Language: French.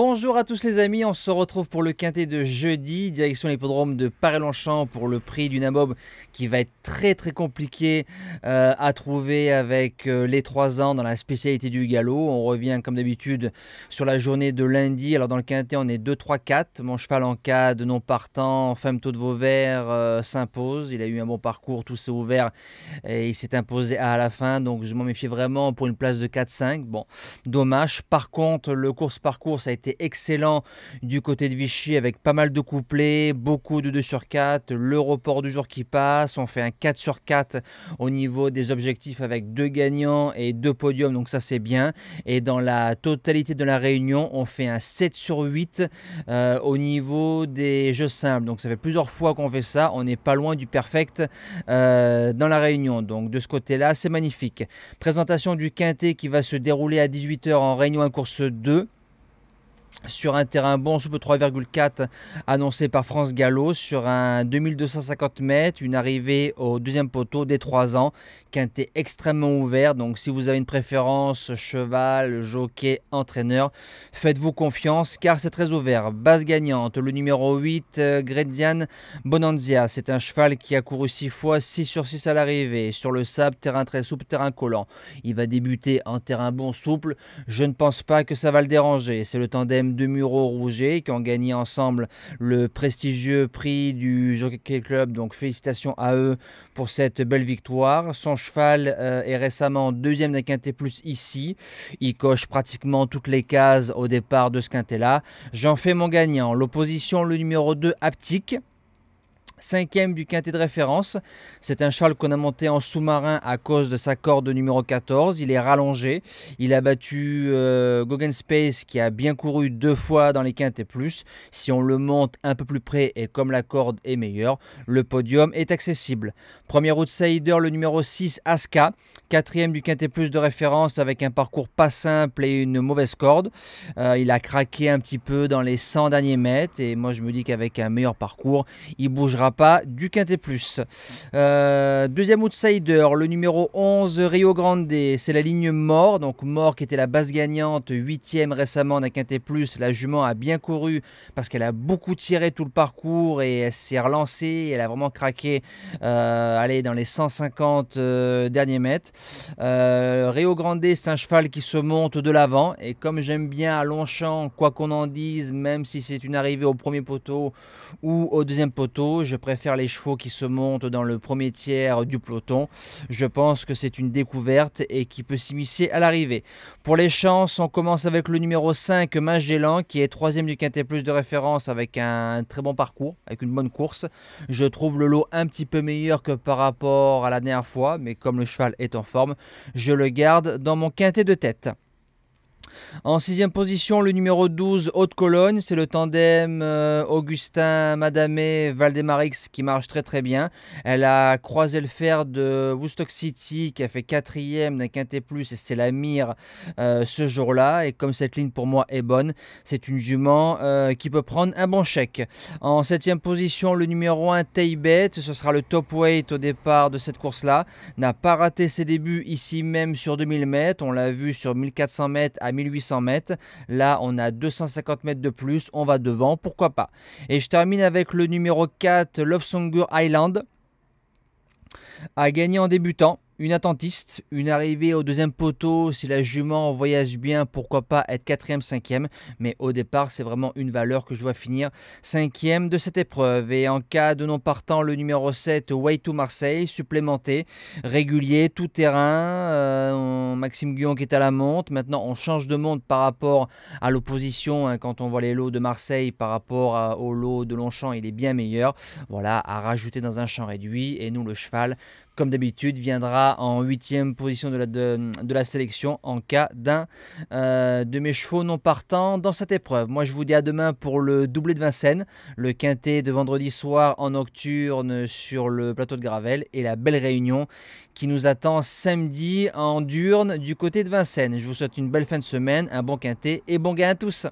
Bonjour à tous les amis, on se retrouve pour le quintet de jeudi, direction l'hippodrome de Paris-Longchamp pour le prix du Nabob qui va être très très compliqué euh, à trouver avec euh, les 3 ans dans la spécialité du galop. On revient comme d'habitude sur la journée de lundi. Alors dans le quintet on est 2-3-4, mon cheval en cas de non partant, Femme Taux de Vauvert euh, s'impose, il a eu un bon parcours, tout s'est ouvert et il s'est imposé à la fin, donc je m'en méfie vraiment pour une place de 4-5. Bon, dommage. Par contre, le course parcours a été excellent du côté de Vichy avec pas mal de couplets, beaucoup de 2 sur 4, le report du jour qui passe, on fait un 4 sur 4 au niveau des objectifs avec deux gagnants et deux podiums, donc ça c'est bien. Et dans la totalité de la réunion, on fait un 7 sur 8 euh, au niveau des jeux simples. Donc ça fait plusieurs fois qu'on fait ça, on n'est pas loin du perfect euh, dans la réunion. Donc de ce côté-là, c'est magnifique. Présentation du quintet qui va se dérouler à 18h en réunion 1 course 2 sur un terrain bon souple 3,4 annoncé par France Gallo sur un 2250 mètres, une arrivée au deuxième poteau des 3 ans, quintet extrêmement ouvert. Donc si vous avez une préférence cheval, jockey, entraîneur, faites-vous confiance car c'est très ouvert. Base gagnante, le numéro 8, euh, Gredian Bonanzia. C'est un cheval qui a couru 6 fois, 6 sur 6 à l'arrivée, sur le sable, terrain très souple, terrain collant. Il va débuter en terrain bon souple. Je ne pense pas que ça va le déranger. C'est le temps tandem de Muro-Rouget qui ont gagné ensemble le prestigieux prix du Jockey Club. Donc félicitations à eux pour cette belle victoire. Son cheval euh, est récemment deuxième d'un quintet plus ici. Il coche pratiquement toutes les cases au départ de ce quintet-là. J'en fais mon gagnant. L'opposition, le numéro 2, Aptique. Cinquième du quintet de référence, c'est un cheval qu'on a monté en sous-marin à cause de sa corde numéro 14. Il est rallongé. Il a battu euh, Space qui a bien couru deux fois dans les quintets plus. Si on le monte un peu plus près et comme la corde est meilleure, le podium est accessible. Premier outsider, le numéro 6, Aska. Quatrième du quintet plus de référence avec un parcours pas simple et une mauvaise corde. Euh, il a craqué un petit peu dans les 100 derniers mètres et moi je me dis qu'avec un meilleur parcours, il bougera pas du Quintet Plus. Euh, deuxième outsider, le numéro 11, Rio Grande. C'est la ligne mort, donc mort qui était la base gagnante, huitième récemment d'un Quintet Plus. La jument a bien couru parce qu'elle a beaucoup tiré tout le parcours et elle s'est relancée. Elle a vraiment craqué, euh, dans les 150 euh, derniers mètres. Rio Grande, c'est un cheval qui se monte de l'avant et comme j'aime bien à Longchamp, quoi qu'on en dise, même si c'est une arrivée au premier poteau ou au deuxième poteau, je je préfère les chevaux qui se montent dans le premier tiers du peloton. Je pense que c'est une découverte et qui peut s'immiscer à l'arrivée. Pour les chances, on commence avec le numéro 5, Magellan, qui est troisième du Quintet Plus de référence avec un très bon parcours, avec une bonne course. Je trouve le lot un petit peu meilleur que par rapport à la dernière fois, mais comme le cheval est en forme, je le garde dans mon quintet de tête. En sixième position, le numéro 12, Haute Cologne. C'est le tandem euh, Augustin Madame Valdemarix qui marche très très bien. Elle a croisé le fer de Woodstock City qui a fait quatrième d'un quintet plus et c'est la mire euh, ce jour-là. Et comme cette ligne pour moi est bonne, c'est une jument euh, qui peut prendre un bon chèque. En septième position, le numéro 1, Taybet, Ce sera le top weight au départ de cette course-là. N'a pas raté ses débuts ici même sur 2000 mètres. On l'a vu sur 1400 mètres à 1000 800 mètres. Là, on a 250 mètres de plus, on va devant, pourquoi pas. Et je termine avec le numéro 4, Love Songur Island, a gagné en débutant. Une attentiste, une arrivée au deuxième poteau, si la jument voyage bien, pourquoi pas être quatrième, cinquième. Mais au départ, c'est vraiment une valeur que je vois finir cinquième de cette épreuve. Et en cas de non partant, le numéro 7, Way to Marseille, supplémenté, régulier, tout terrain. Euh, Maxime Guion qui est à la monte. Maintenant, on change de monde par rapport à l'opposition. Hein. quand on voit les lots de Marseille par rapport au lot de Longchamp, il est bien meilleur. Voilà, à rajouter dans un champ réduit. Et nous, le cheval, comme d'habitude, viendra en huitième position de la, de, la sélection en cas d'un euh, de mes chevaux non partant dans cette épreuve. Moi, je vous dis à demain pour le doublé de Vincennes, le quintet de vendredi soir en nocturne sur le plateau de Gravel et la belle réunion qui nous attend samedi en diurne du côté de Vincennes. Je vous souhaite une belle fin de semaine, un bon quintet et bon gain à tous.